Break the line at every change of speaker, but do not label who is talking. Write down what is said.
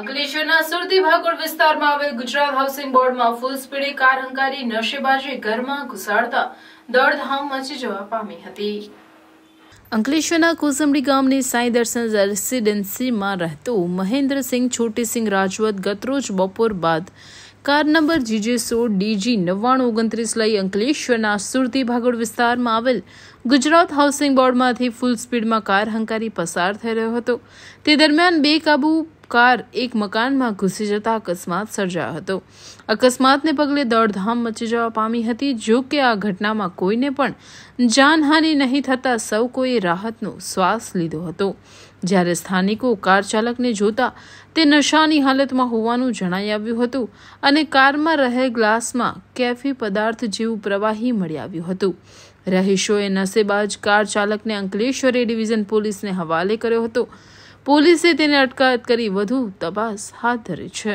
અંકલેશ્વરના સુરતી ભાગોળ વિસ્તારમાં આવેલ ગુજરાત હાઉસિંગ બોર્ડમાં ફૂલ સ્પીડે કાર હંકારી નશેબાજી ઘરમાં ઘુસાડતા દોડધામ મચી જવા પામી હતી અંકલેશ્વરના કોસંબડી ગામની સાંઈ દર્શન રેસિડેન્સીમાં રહેતો મહેન્દ્રસિંહ છોટીસિંહ રાજવત ગતરોજ બપોર બાદ કાર નંબર જીજે સોળ ડીજી નવ્વાણું ઓગણત્રીસ લઈ અંકલેશ્વરના સુરતી ભાગોળ વિસ્તારમાં આવેલ ગુજરાત હાઉસિંગ બોર્ડમાંથી ફૂલ સ્પીડમાં કાર હંકારી પસાર થઈ રહ્યો હતો તે દરમિયાન બે કાબુ કાર એક મકાનમાં ઘૂસી જતા અકસ્માત સર્જાયો હતો અકસ્માતને પગલે દોડધામ મચી જવા પામી હતી જો કે આ ઘટનામાં કોઈને પણ જાનહાનિ નહીં થતાં સૌ કોઈ રાહતનો શ્વાસ લીધો હતો જ્યારે સ્થાનિકો કાર ચાલકને જોતા તે નશાની હાલતમાં હોવાનું જણાઈ આવ્યું હતું અને કારમાં રહેલ ગ્લાસમાં કેફી પદાર્થ જેવું પ્રવાહી મળી આવ્યું હતું રહીશોએ નસેબાજ કાર ચાલકને અંકલેશ્વરી ડિવિઝન પોલીસને હવાલે કર્યો હતો પોલીસે તેને અટકાયત કરી વધુ તપાસ હાથ ધરી છે